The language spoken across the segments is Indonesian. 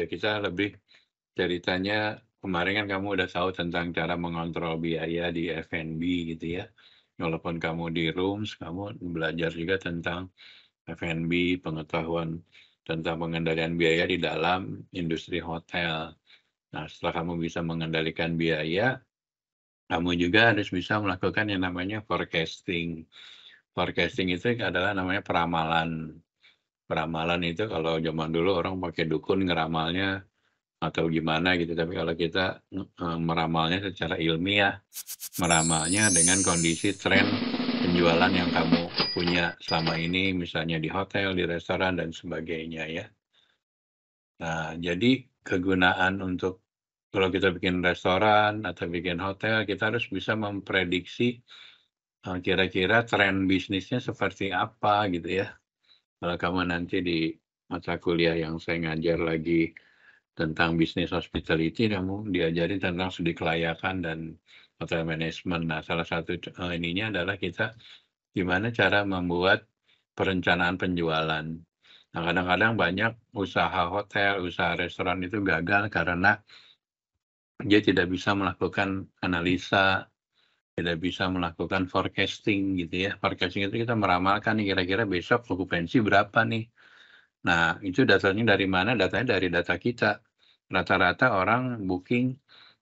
ya kita lebih ceritanya kemarin kan kamu udah tahu tentang cara mengontrol biaya di F&B gitu ya. Walaupun kamu di rooms, kamu belajar juga tentang F&B, pengetahuan tentang pengendalian biaya di dalam industri hotel. Nah, setelah kamu bisa mengendalikan biaya, kamu juga harus bisa melakukan yang namanya forecasting. Forecasting itu adalah namanya peramalan Peramalan itu kalau zaman dulu orang pakai dukun ngeramalnya atau gimana gitu, tapi kalau kita e, meramalnya secara ilmiah, meramalnya dengan kondisi tren penjualan yang kamu punya selama ini, misalnya di hotel, di restoran dan sebagainya ya. Nah, jadi kegunaan untuk kalau kita bikin restoran atau bikin hotel, kita harus bisa memprediksi eh, kira-kira tren bisnisnya seperti apa gitu ya. Kalau kamu nanti di mata kuliah yang saya ngajar lagi tentang bisnis hospitality, kamu diajari tentang studi kelayakan dan hotel management. Nah, salah satu eh, ininya adalah kita gimana cara membuat perencanaan penjualan. Nah, kadang-kadang banyak usaha hotel, usaha restoran itu gagal karena dia tidak bisa melakukan analisa tidak bisa melakukan forecasting gitu ya. Forecasting itu kita meramalkan nih kira-kira besok okupansi berapa nih. Nah, itu dasarnya dari mana? Datanya dari data kita. Rata-rata orang booking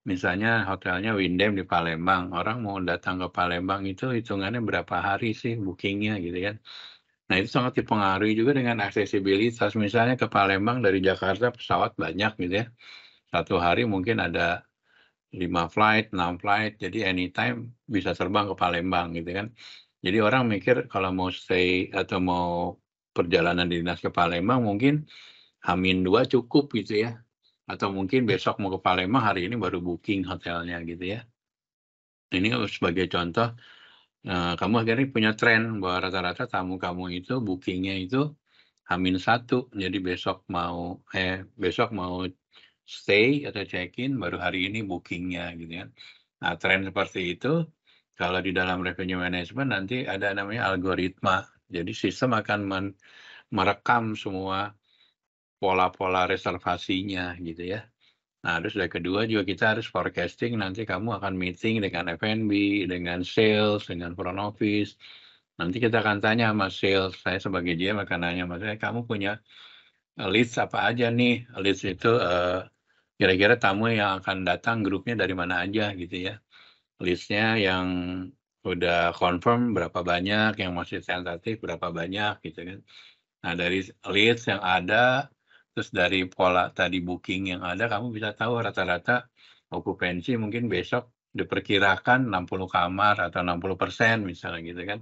misalnya hotelnya Windem di Palembang. Orang mau datang ke Palembang itu hitungannya berapa hari sih bookingnya gitu kan. Nah, itu sangat dipengaruhi juga dengan aksesibilitas. Misalnya ke Palembang dari Jakarta pesawat banyak gitu ya. Satu hari mungkin ada 5 flight, 6 flight, jadi anytime bisa terbang ke Palembang gitu kan. Jadi orang mikir kalau mau stay atau mau perjalanan dinas ke Palembang mungkin Hamin dua cukup gitu ya. Atau mungkin besok mau ke Palembang hari ini baru booking hotelnya gitu ya. Ini sebagai contoh eh, kamu akhirnya punya tren bahwa rata-rata tamu kamu itu bookingnya itu Hamin satu, jadi besok mau eh besok mau stay atau check-in, baru hari ini bookingnya gitu ya. Nah, tren seperti itu, kalau di dalam revenue management nanti ada namanya algoritma. Jadi sistem akan men merekam semua pola-pola reservasinya gitu ya. Nah, terus yang kedua juga kita harus forecasting nanti kamu akan meeting dengan F&B, dengan sales, dengan front office. Nanti kita akan tanya sama sales, saya sebagai dia akan nanya, maksudnya eh, kamu punya list apa aja nih? list itu uh, kira-kira tamu yang akan datang grupnya dari mana aja gitu ya. Listnya yang udah confirm berapa banyak, yang masih tentatif berapa banyak gitu kan. Nah dari list yang ada, terus dari pola tadi booking yang ada, kamu bisa tahu rata-rata okupansi mungkin besok diperkirakan 60 kamar atau 60 persen misalnya gitu kan.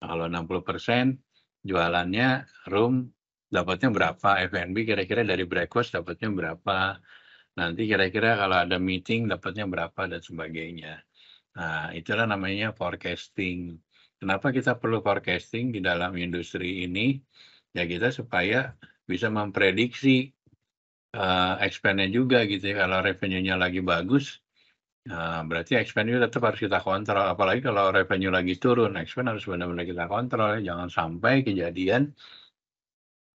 Nah, kalau 60 persen jualannya room dapatnya berapa, F&B kira-kira dari breakfast dapatnya berapa, nanti kira-kira kalau ada meeting dapatnya berapa dan sebagainya. Nah, itulah namanya forecasting. Kenapa kita perlu forecasting di dalam industri ini? Ya kita supaya bisa memprediksi uh, expand-nya juga gitu ya. Kalau revenue-nya lagi bagus, uh, berarti expand itu tetap harus kita kontrol. Apalagi kalau revenue lagi turun, expand harus benar-benar kita kontrol. Ya. Jangan sampai kejadian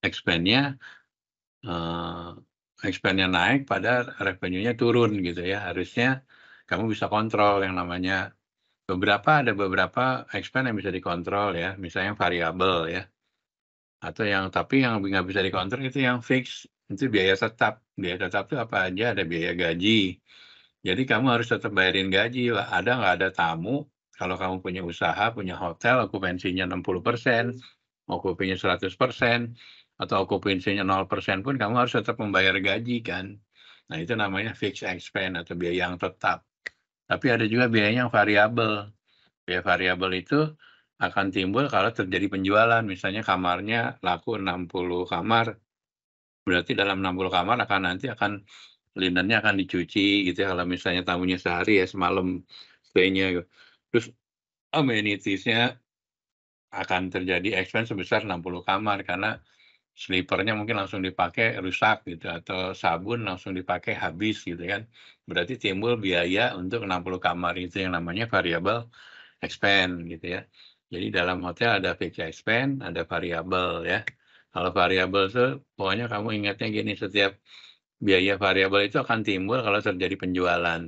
expand-nya uh, expense-nya naik pada revenue-nya turun gitu ya. Harusnya kamu bisa kontrol yang namanya beberapa ada beberapa expense yang bisa dikontrol ya, misalnya variabel ya. Atau yang tapi yang nggak bisa dikontrol itu yang fix, itu biaya tetap. Biaya tetap itu apa aja, ada biaya gaji. Jadi kamu harus tetap bayarin gaji Ada nggak ada tamu, kalau kamu punya usaha, punya hotel, okupansinya 60 persen, hmm. okupansinya 100 persen, atau okupansinya 0% pun kamu harus tetap membayar gaji kan. Nah, itu namanya fixed expense atau biaya yang tetap. Tapi ada juga biaya yang variabel. Biaya variabel itu akan timbul kalau terjadi penjualan. Misalnya kamarnya laku 60 kamar. Berarti dalam 60 kamar akan nanti akan linennya akan dicuci gitu ya. Kalau misalnya tamunya sehari ya semalam stay-nya. Gitu. Terus amenities-nya akan terjadi expense sebesar 60 kamar karena slipernya mungkin langsung dipakai rusak gitu atau sabun langsung dipakai habis gitu kan berarti timbul biaya untuk 60 kamar itu yang namanya variable expense gitu ya jadi dalam hotel ada fixed expense ada variable ya kalau variable itu pokoknya kamu ingatnya gini setiap biaya variable itu akan timbul kalau terjadi penjualan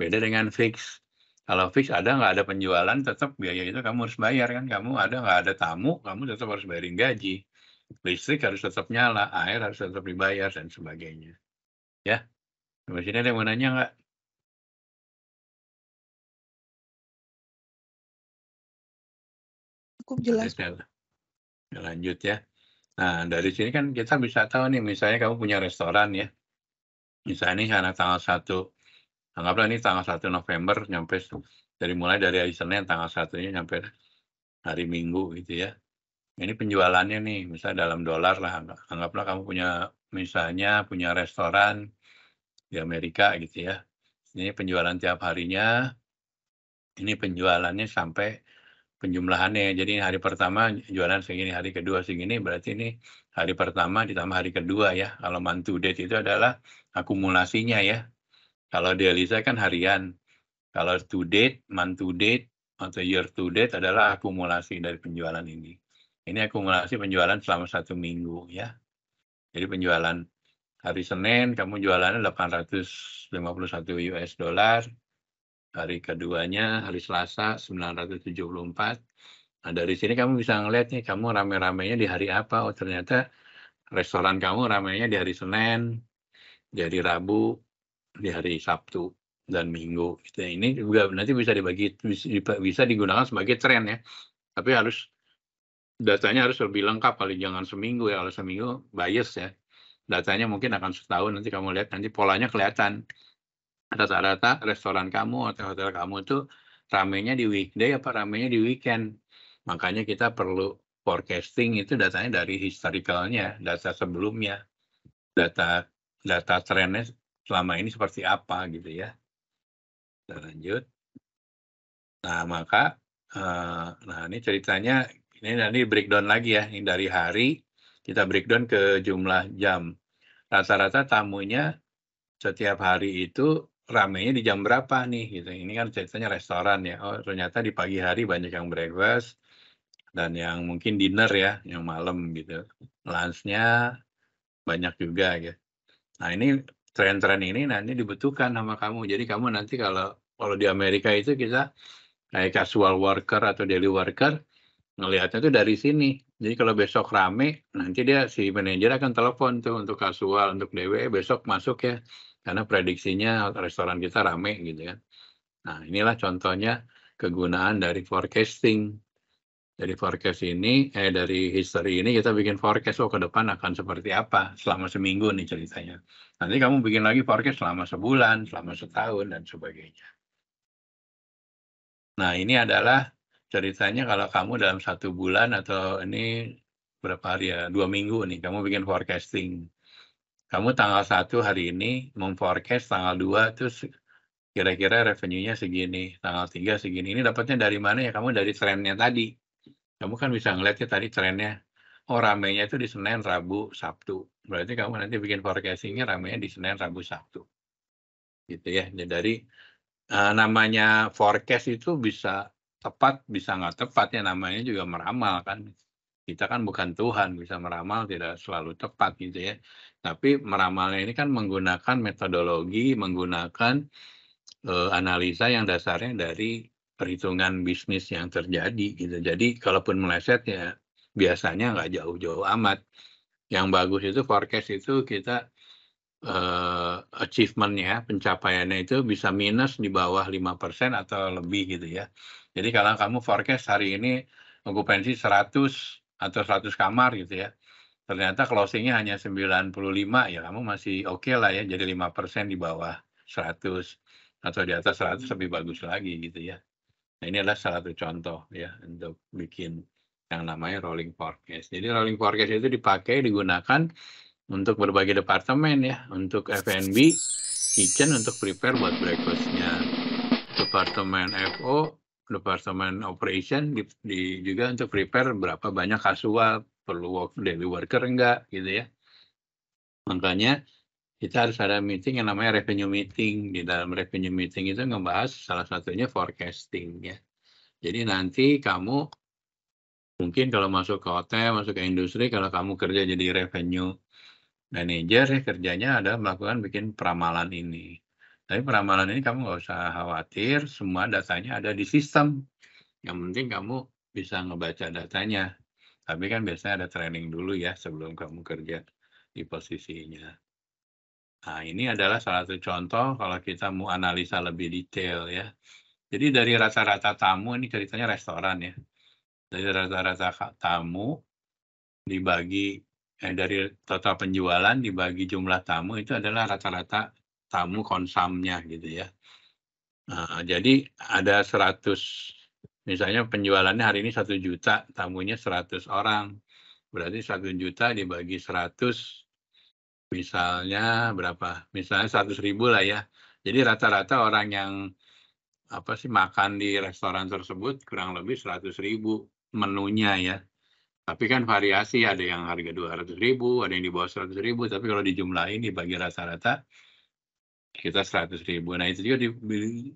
beda dengan fix kalau fix ada nggak ada penjualan tetap biaya itu kamu harus bayar kan kamu ada nggak ada tamu kamu tetap harus bayarin gaji listrik harus tetap nyala, air harus tetap dibayar dan sebagainya. Ya, Masih ada yang mau nanya nggak? Cukup jelas. lanjut ya. Nah, dari sini kan kita bisa tahu nih, misalnya kamu punya restoran ya. Misalnya ini karena tanggal 1, anggaplah ini tanggal 1 November, nyampe dari mulai dari hari Senin tanggal 1-nya nyampe hari Minggu gitu ya ini penjualannya nih, misalnya dalam dolar lah, anggaplah kamu punya misalnya punya restoran di Amerika gitu ya. Ini penjualan tiap harinya, ini penjualannya sampai penjumlahannya. Jadi hari pertama jualan segini, hari kedua segini, berarti ini hari pertama ditambah hari kedua ya. Kalau month to date itu adalah akumulasinya ya. Kalau dialisa kan harian. Kalau to date, month to date, atau year to date adalah akumulasi dari penjualan ini. Ini akumulasi penjualan selama satu minggu ya. Jadi penjualan hari Senin kamu jualannya 851 US dollar. Hari keduanya hari Selasa 974. Nah dari sini kamu bisa ngeliat nih kamu rame-ramenya di hari apa. Oh ternyata restoran kamu ramenya di hari Senin, di hari Rabu, di hari Sabtu dan Minggu. Nah, ini juga nanti bisa dibagi bisa digunakan sebagai tren ya. Tapi harus datanya harus lebih lengkap kali jangan seminggu ya kalau seminggu bias ya datanya mungkin akan setahun nanti kamu lihat nanti polanya kelihatan rata-rata restoran kamu atau hotel kamu itu ramenya di weekday apa ramenya di weekend makanya kita perlu forecasting itu datanya dari historicalnya data sebelumnya data data trennya selama ini seperti apa gitu ya kita lanjut nah maka uh, nah ini ceritanya ini nanti breakdown lagi ya, ini dari hari kita breakdown ke jumlah jam. Rata-rata tamunya setiap hari itu ramenya di jam berapa nih gitu. Ini kan ceritanya restoran ya. Oh, ternyata di pagi hari banyak yang breakfast dan yang mungkin dinner ya, yang malam gitu. lunchnya banyak juga gitu. Nah, ini tren-tren ini nanti dibutuhkan sama kamu. Jadi kamu nanti kalau kalau di Amerika itu kita kayak casual worker atau daily worker ngelihatnya tuh dari sini. Jadi kalau besok rame, nanti dia si manajer akan telepon tuh untuk kasual, untuk DW besok masuk ya, karena prediksinya restoran kita rame gitu kan. Nah inilah contohnya kegunaan dari forecasting. Dari forecast ini, eh dari history ini kita bikin forecast oh ke depan akan seperti apa selama seminggu nih ceritanya. Nanti kamu bikin lagi forecast selama sebulan, selama setahun dan sebagainya. Nah ini adalah ceritanya kalau kamu dalam satu bulan atau ini berapa hari ya, dua minggu nih, kamu bikin forecasting. Kamu tanggal satu hari ini memforecast tanggal dua terus kira-kira revenue-nya segini, tanggal tiga segini. Ini dapatnya dari mana ya? Kamu dari trennya tadi. Kamu kan bisa ngeliatnya tadi trennya. Oh ramenya itu di Senin, Rabu, Sabtu. Berarti kamu nanti bikin forecastingnya ramenya di Senin, Rabu, Sabtu. Gitu ya. Jadi dari uh, eh, namanya forecast itu bisa tepat bisa nggak tepat ya namanya juga meramal kan kita kan bukan Tuhan bisa meramal tidak selalu tepat gitu ya tapi meramalnya ini kan menggunakan metodologi menggunakan eh, analisa yang dasarnya dari perhitungan bisnis yang terjadi gitu jadi kalaupun meleset ya biasanya nggak jauh-jauh amat yang bagus itu forecast itu kita uh, achievementnya, ya, pencapaiannya itu bisa minus di bawah 5% atau lebih gitu ya. Jadi kalau kamu forecast hari ini okupansi 100 atau 100 kamar gitu ya, ternyata closingnya hanya 95, ya kamu masih oke okay lah ya, jadi 5% di bawah 100 atau di atas 100 lebih bagus lagi gitu ya. Nah, ini adalah salah satu contoh ya untuk bikin yang namanya rolling forecast. Jadi rolling forecast itu dipakai digunakan untuk berbagai departemen ya, untuk F&B, kitchen untuk prepare buat breakfastnya, departemen FO, departemen operation di, di, juga untuk prepare berapa banyak kasual perlu work daily worker enggak gitu ya. Makanya kita harus ada meeting yang namanya revenue meeting. Di dalam revenue meeting itu ngebahas salah satunya forecasting ya. Jadi nanti kamu mungkin kalau masuk ke hotel, masuk ke industri, kalau kamu kerja jadi revenue manajer ya kerjanya ada melakukan bikin peramalan ini. Tapi peramalan ini kamu nggak usah khawatir, semua datanya ada di sistem. Yang penting kamu bisa ngebaca datanya. Tapi kan biasanya ada training dulu ya sebelum kamu kerja di posisinya. Nah, ini adalah salah satu contoh kalau kita mau analisa lebih detail ya. Jadi dari rata-rata tamu ini ceritanya restoran ya. Dari rata-rata tamu dibagi eh, dari total penjualan dibagi jumlah tamu itu adalah rata-rata tamu konsumnya gitu ya. Nah, jadi ada 100 misalnya penjualannya hari ini satu juta, tamunya 100 orang. Berarti satu juta dibagi 100 misalnya berapa? Misalnya 100 ribu lah ya. Jadi rata-rata orang yang apa sih makan di restoran tersebut kurang lebih 100 ribu menunya ya. Tapi kan variasi, ada yang harga dua 200 ribu, ada yang di bawah seratus ribu, tapi kalau dijumlahin dibagi rata-rata, kita seratus ribu. Nah itu juga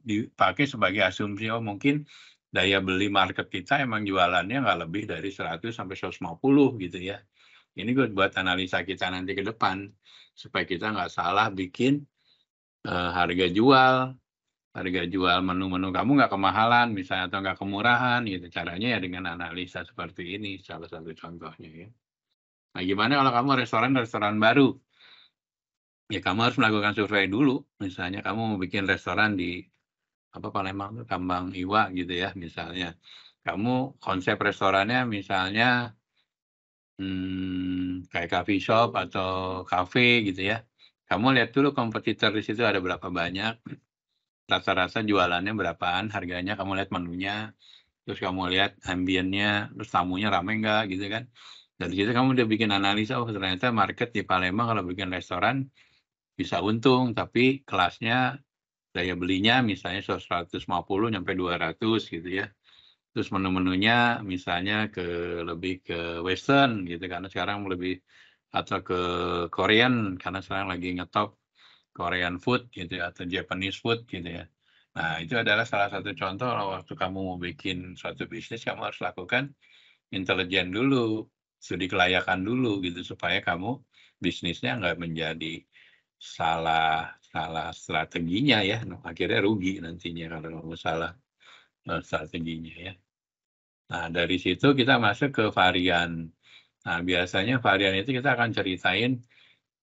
dipakai sebagai asumsi, oh mungkin daya beli market kita emang jualannya nggak lebih dari seratus sampai lima puluh gitu ya. Ini buat, buat analisa kita nanti ke depan, supaya kita nggak salah bikin uh, harga jual harga jual menu-menu kamu nggak kemahalan misalnya atau nggak kemurahan gitu caranya ya dengan analisa seperti ini salah satu contohnya ya nah gimana kalau kamu restoran restoran baru ya kamu harus melakukan survei dulu misalnya kamu mau bikin restoran di apa Palembang Kambang Iwa gitu ya misalnya kamu konsep restorannya misalnya hmm, kayak coffee shop atau cafe gitu ya kamu lihat dulu kompetitor di situ ada berapa banyak rasa-rasa jualannya berapaan, harganya, kamu lihat menunya, terus kamu lihat ambiennya, terus tamunya ramai nggak gitu kan. Dari kita kamu udah bikin analisa, oh ternyata market di Palembang kalau bikin restoran bisa untung, tapi kelasnya daya belinya misalnya 150 sampai 200 gitu ya. Terus menu-menunya misalnya ke lebih ke western gitu karena sekarang lebih atau ke Korean karena sekarang lagi ngetop Korean food gitu ya atau Japanese food gitu ya. Nah, itu adalah salah satu contoh waktu kamu mau bikin suatu bisnis kamu harus lakukan intelijen dulu, studi kelayakan dulu gitu supaya kamu bisnisnya nggak menjadi salah salah strateginya ya. Nah, akhirnya rugi nantinya kalau kamu salah eh, strateginya ya. Nah, dari situ kita masuk ke varian. Nah, biasanya varian itu kita akan ceritain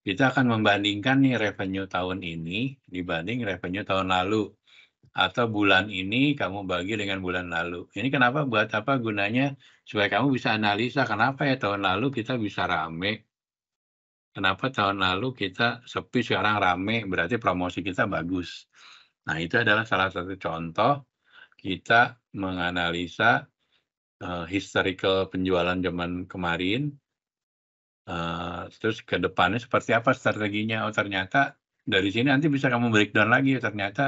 kita akan membandingkan nih revenue tahun ini dibanding revenue tahun lalu atau bulan ini kamu bagi dengan bulan lalu. Ini kenapa buat apa gunanya supaya kamu bisa analisa kenapa ya tahun lalu kita bisa rame. Kenapa tahun lalu kita sepi sekarang rame berarti promosi kita bagus. Nah, itu adalah salah satu contoh kita menganalisa uh, historical penjualan zaman kemarin Eh, terus ke depannya seperti apa strateginya? Oh ternyata dari sini nanti bisa kamu breakdown lagi. Ya, ternyata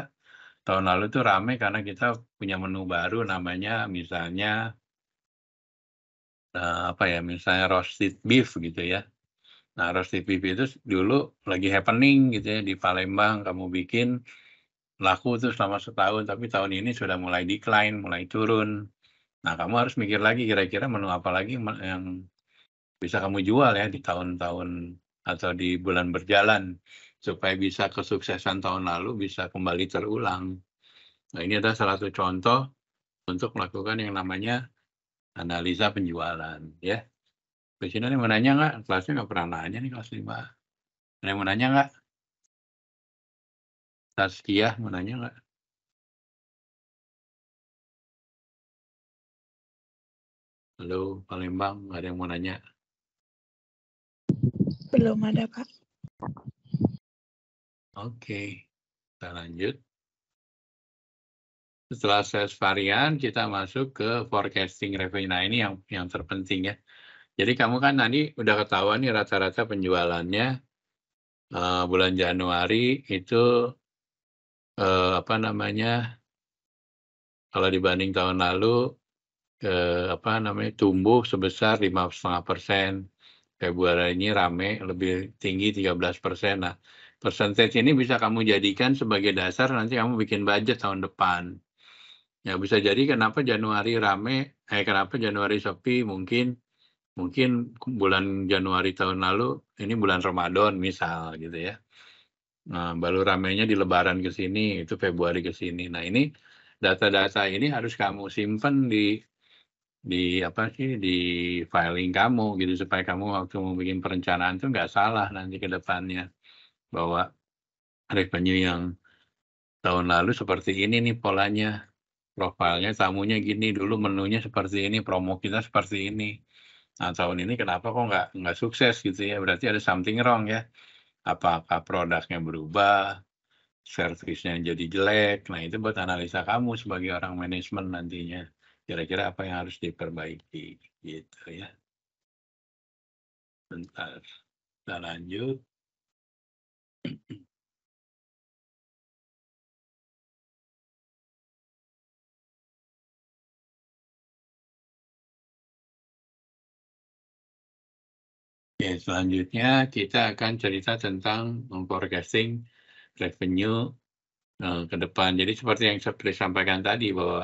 tahun lalu itu rame karena kita punya menu baru namanya misalnya uh, apa ya? Misalnya roasted beef gitu ya. Nah roasted beef itu dulu lagi happening gitu ya di Palembang kamu bikin laku tuh selama setahun tapi tahun ini sudah mulai decline, mulai turun. Nah kamu harus mikir lagi kira-kira menu apa lagi yang bisa kamu jual ya di tahun-tahun atau di bulan berjalan supaya bisa kesuksesan tahun lalu bisa kembali terulang. Nah, ini adalah salah satu contoh untuk melakukan yang namanya analisa penjualan ya. Presiden yang mau nanya nggak? Kelasnya nggak pernah nanya nih kelas 5. Ada mau nanya nggak? Saskia mau nanya nggak? Halo, Palembang, ada yang mau nanya. Belum ada, Pak. Oke, kita lanjut. Setelah sales varian, kita masuk ke forecasting revenue. Nah, ini yang yang terpenting ya. Jadi kamu kan nanti udah ketahuan nih rata-rata penjualannya uh, bulan Januari itu uh, apa namanya? Kalau dibanding tahun lalu uh, apa namanya tumbuh sebesar lima setengah persen Februari ini rame lebih tinggi 13 persen. Nah, persentase ini bisa kamu jadikan sebagai dasar nanti kamu bikin budget tahun depan. Ya bisa jadi kenapa Januari rame, eh kenapa Januari sepi mungkin mungkin bulan Januari tahun lalu ini bulan Ramadan misal gitu ya. Nah, baru ramenya di Lebaran ke sini, itu Februari ke sini. Nah, ini data-data ini harus kamu simpan di di apa sih di filing kamu gitu supaya kamu waktu mau bikin perencanaan tuh nggak salah nanti ke depannya bahwa revenue yang tahun lalu seperti ini nih polanya profilnya tamunya gini dulu menunya seperti ini promo kita seperti ini nah tahun ini kenapa kok nggak nggak sukses gitu ya berarti ada something wrong ya apakah produknya berubah servisnya jadi jelek nah itu buat analisa kamu sebagai orang manajemen nantinya kira-kira apa yang harus diperbaiki gitu ya. Bentar, kita lanjut. Oke, selanjutnya kita akan cerita tentang forecasting revenue eh, ke depan. Jadi seperti yang saya sampaikan tadi bahwa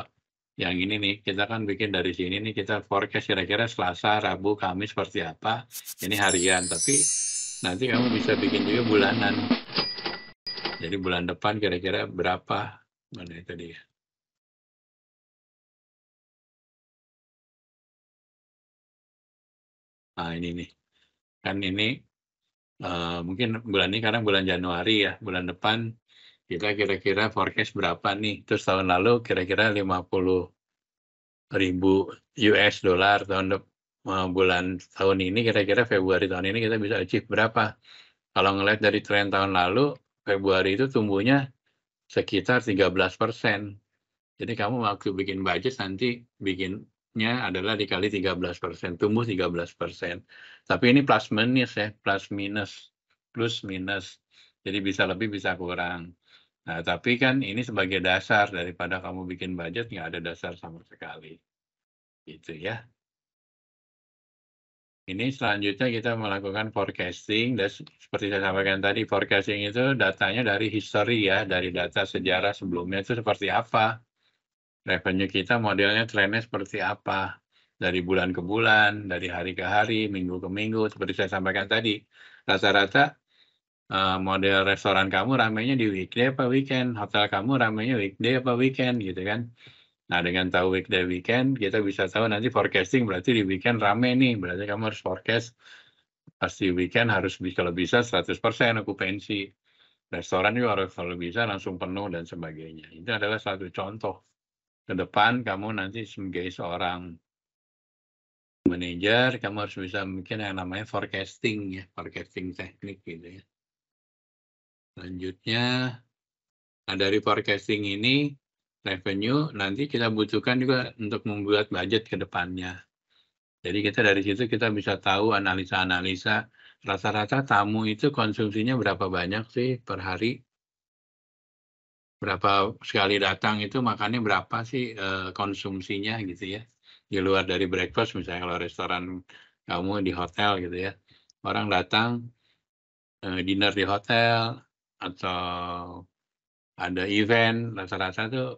yang ini nih kita kan bikin dari sini nih kita forecast kira-kira Selasa, Rabu, Kamis seperti apa. Ini harian, tapi nanti kamu bisa bikin juga bulanan. Jadi bulan depan kira-kira berapa? Mana itu dia? Nah ini nih, kan ini uh, mungkin bulan ini karena bulan Januari ya, bulan depan kita kira-kira forecast berapa nih terus tahun lalu kira-kira 50 ribu US dollar tahun eh, bulan tahun ini kira-kira Februari tahun ini kita bisa achieve berapa kalau ngelihat dari tren tahun lalu Februari itu tumbuhnya sekitar 13 persen jadi kamu waktu bikin budget nanti bikinnya adalah dikali 13 persen, tumbuh 13 persen. Tapi ini plus minus ya, plus minus, plus minus. Jadi bisa lebih bisa kurang. Nah, tapi kan ini sebagai dasar daripada kamu bikin budget nggak ada dasar sama sekali. Gitu ya. Ini selanjutnya kita melakukan forecasting dan seperti saya sampaikan tadi forecasting itu datanya dari history ya, dari data sejarah sebelumnya itu seperti apa. Revenue kita modelnya trennya seperti apa dari bulan ke bulan, dari hari ke hari, minggu ke minggu seperti saya sampaikan tadi. Rata-rata Eh, model restoran kamu ramainya di weekday apa weekend, hotel kamu ramainya weekday apa weekend gitu kan. Nah dengan tahu weekday weekend kita bisa tahu nanti forecasting berarti di weekend rame nih, berarti kamu harus forecast pasti weekend harus kalau bisa 100% okupansi. Restoran juga harus kalau bisa langsung penuh dan sebagainya. Itu adalah satu contoh. Ke depan kamu nanti sebagai seorang manajer, kamu harus bisa mungkin yang namanya forecasting ya, forecasting teknik gitu ya. Selanjutnya, nah dari forecasting ini, revenue nanti kita butuhkan juga untuk membuat budget ke depannya. Jadi kita dari situ kita bisa tahu analisa-analisa rata-rata tamu itu konsumsinya berapa banyak sih per hari? Berapa sekali datang itu makannya berapa sih eh, konsumsinya gitu ya. Di luar dari breakfast misalnya kalau restoran kamu di hotel gitu ya. Orang datang eh, dinner di hotel, atau ada event rata-rata tuh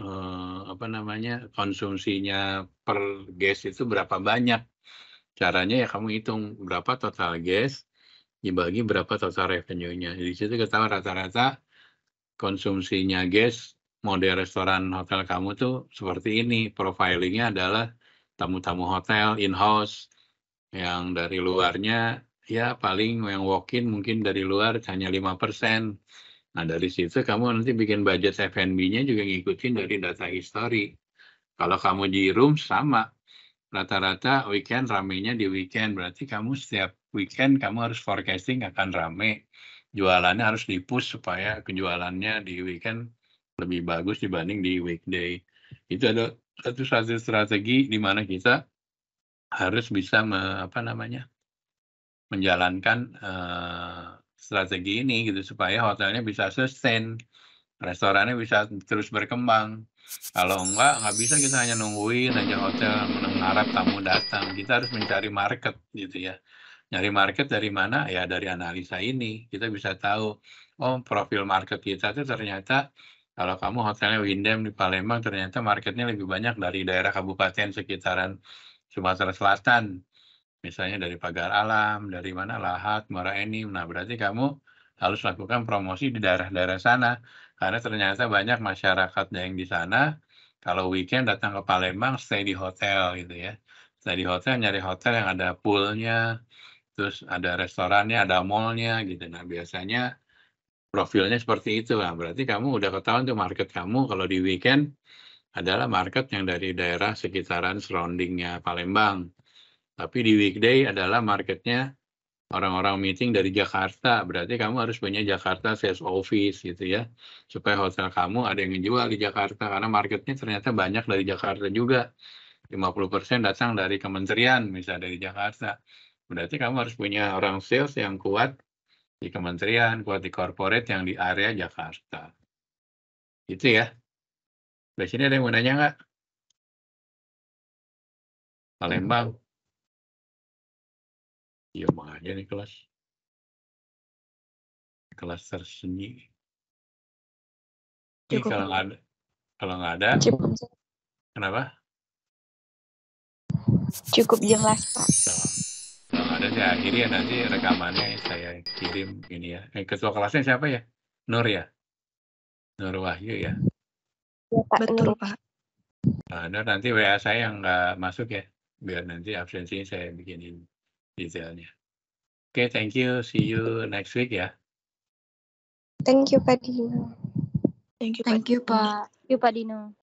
eh, apa namanya konsumsinya per gas itu berapa banyak caranya ya kamu hitung berapa total gas dibagi berapa total revenue-nya di situ ketahuan rata-rata konsumsinya gas model restoran hotel kamu tuh seperti ini profilingnya adalah tamu-tamu hotel in house yang dari luarnya ya paling yang walk-in mungkin dari luar hanya lima persen. Nah dari situ kamu nanti bikin budget F&B-nya juga ngikutin dari data history. Kalau kamu di room sama, rata-rata weekend ramenya di weekend. Berarti kamu setiap weekend kamu harus forecasting akan rame. Jualannya harus dipus supaya penjualannya di weekend lebih bagus dibanding di weekday. Itu ada satu strategi di mana kita harus bisa me, apa namanya menjalankan uh, strategi ini gitu supaya hotelnya bisa sustain, restorannya bisa terus berkembang. Kalau enggak, nggak bisa kita hanya nungguin aja hotel mengharap tamu datang. Kita harus mencari market gitu ya. Nyari market dari mana? Ya dari analisa ini. Kita bisa tahu, oh profil market kita itu ternyata kalau kamu hotelnya Windem di Palembang ternyata marketnya lebih banyak dari daerah kabupaten sekitaran Sumatera Selatan Misalnya dari pagar alam, dari mana Lahat, Muara ini. Nah, berarti kamu harus lakukan promosi di daerah-daerah sana karena ternyata banyak masyarakat yang di sana kalau weekend datang ke Palembang stay di hotel gitu ya. Stay di hotel nyari hotel yang ada poolnya, terus ada restorannya, ada mallnya gitu. Nah, biasanya profilnya seperti itu. Nah, berarti kamu udah ketahuan tuh market kamu kalau di weekend adalah market yang dari daerah sekitaran surroundingnya Palembang. Tapi di weekday adalah marketnya orang-orang meeting dari Jakarta. Berarti kamu harus punya Jakarta sales office gitu ya. Supaya hotel kamu ada yang menjual di Jakarta. Karena marketnya ternyata banyak dari Jakarta juga. 50% datang dari kementerian misalnya dari Jakarta. Berarti kamu harus punya orang sales yang kuat di kementerian, kuat di corporate yang di area Jakarta. Itu ya. Di sini ada yang mau nanya nggak? Palembang. Iya Diam aja nih kelas. Kelas tersunyi. Ini kalau nggak ada, kalau nggak ada, Cukup. kenapa? Cukup jelas Pak. Kalau nggak ada saya akhiri ya nanti rekamannya ya, saya kirim ini ya. Eh, ketua kelasnya siapa ya? Nur ya? Nur Wahyu ya? Iya, Betul Pak. Nah, Nur nanti WA saya yang nggak masuk ya, biar nanti absensi saya bikinin detailnya. Oke, okay, thank you. See you next week ya. Thank you, Pak Dino. Thank you, Pak. Thank you, Pak. Thank you, Pak Dino.